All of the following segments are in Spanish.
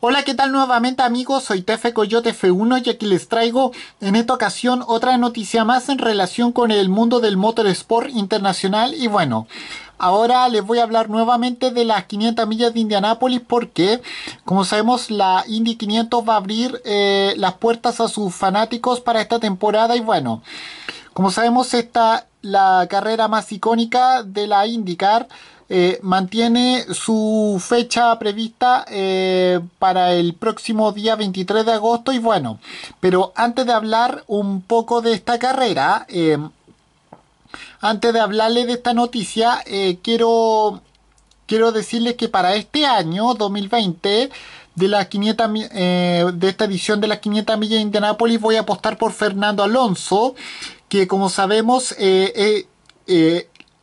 Hola, ¿qué tal nuevamente amigos? Soy Tefe Coyote F1 y aquí les traigo en esta ocasión otra noticia más en relación con el mundo del motorsport internacional y bueno... Ahora les voy a hablar nuevamente de las 500 millas de Indianápolis porque, como sabemos, la Indy 500 va a abrir eh, las puertas a sus fanáticos para esta temporada y bueno, como sabemos, esta la carrera más icónica de la IndyCar eh, mantiene su fecha prevista eh, para el próximo día 23 de agosto y bueno, pero antes de hablar un poco de esta carrera, em, antes de hablarle de esta noticia, eh, quiero, quiero decirles que para este año 2020 de 500 de esta edición de las 500 millas de Indianapolis voy a apostar por Fernando Alonso que como sabemos es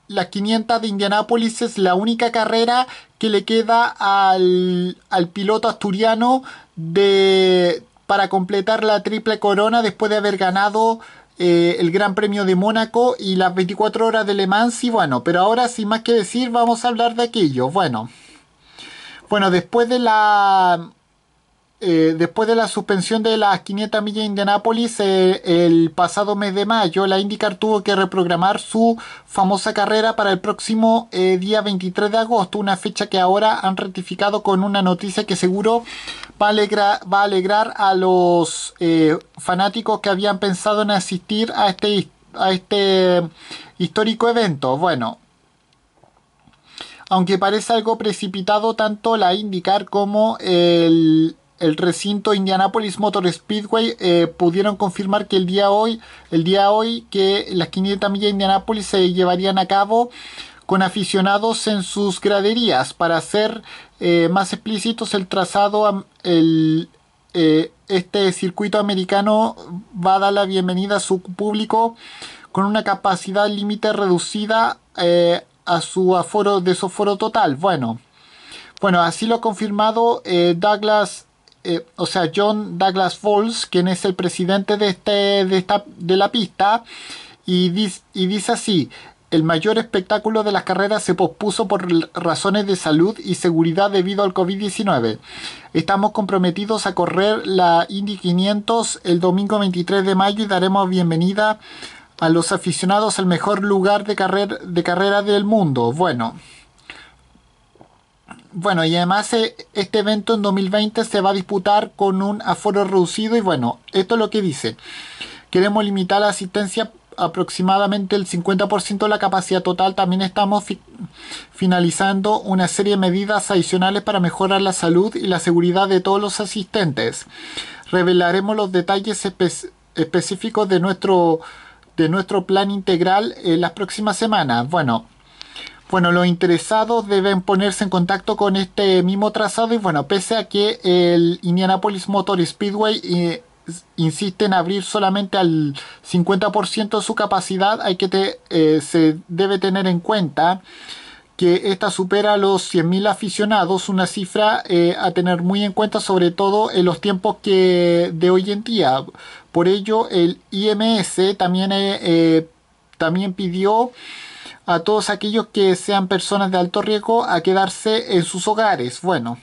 la 500 de Indianápolis es la única carrera que le queda al, piloto asturiano de, para completar la triple corona después de haber ganado eh, el Gran Premio de Mónaco y las 24 horas de Le Mans. Y bueno, pero ahora sin más que decir, vamos a hablar de aquello. Bueno, bueno después de la eh, después de la suspensión de las 500 millas de Indianápolis, eh, el pasado mes de mayo, la IndyCar tuvo que reprogramar su famosa carrera para el próximo eh, día 23 de agosto, una fecha que ahora han rectificado con una noticia que seguro va a, va a alegrar a los fanáticos que habían pensado en asistir a este, a este histórico evento. Bueno, aunque parece algo precipitado, tanto la IndyCar como el el recinto Indianapolis Motor Speedway eh, pudieron confirmar que el día hoy, el día hoy que las 500 millas de Indianapolis se llevarían a cabo con aficionados en sus graderías para hacer eh, más explícitos el trazado eh, este circuito americano va a dar la bienvenida a su público con una capacidad límite reducida a su aforo de su aforo total bueno bueno, así lo ha confirmado Douglas eh, o sea, John Douglas Falls, quien es el presidente de, este, de, la pista, y, y dice así, el mayor espectáculo de las carreras se pospuso por razones de salud y seguridad debido al COVID-19. Estamos comprometidos a correr la Indy 500 el domingo 23 de mayo y daremos bienvenida a los aficionados al mejor lugar de, de carrera del mundo. Bueno, bueno, y además eh, este evento en 2020 se va a disputar con un aforo reducido y bueno, esto es lo que dice. Queremos limitar la asistencia aproximadamente el 50% de la capacidad total. También estamos finalizando una serie de medidas adicionales para mejorar la salud y la seguridad de todos los asistentes. Revelaremos los detalles específicos de nuestro, de nuestro plan integral en las próximas semanas. Bueno, bueno, los interesados deben ponerse en contacto con este mismo trazado y bueno, pese a que el Indianapolis Motor Speedway eh, insiste en abrir solamente al 50% de su capacidad, hay que eh, se debe tener en cuenta que esta supera los 100.000 aficionados, una cifra eh, a tener muy en cuenta, sobre todo en los tiempos que de hoy en día. Por ello, el IMS también, también pidió a todos aquellos que sean personas de alto riesgo a quedarse en sus hogares. Bueno,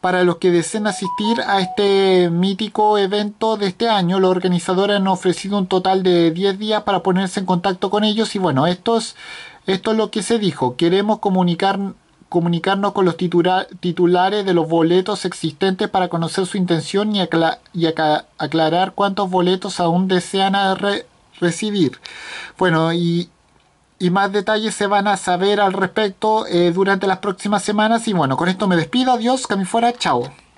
para los que deseen asistir a este mítico evento de este año, los organizadores han ofrecido un total de 10 días para ponerse en contacto con ellos y bueno, esto es, esto es lo que se dijo. Queremos comunicar, comunicarnos con los titulares de los boletos existentes para conocer su intención y, aclarar cuántos boletos aún desean recibir. Bueno, y y más detalles se van a saber al respecto eh, durante las próximas semanas. Y bueno, con esto me despido. Adiós, que fuera. Chao.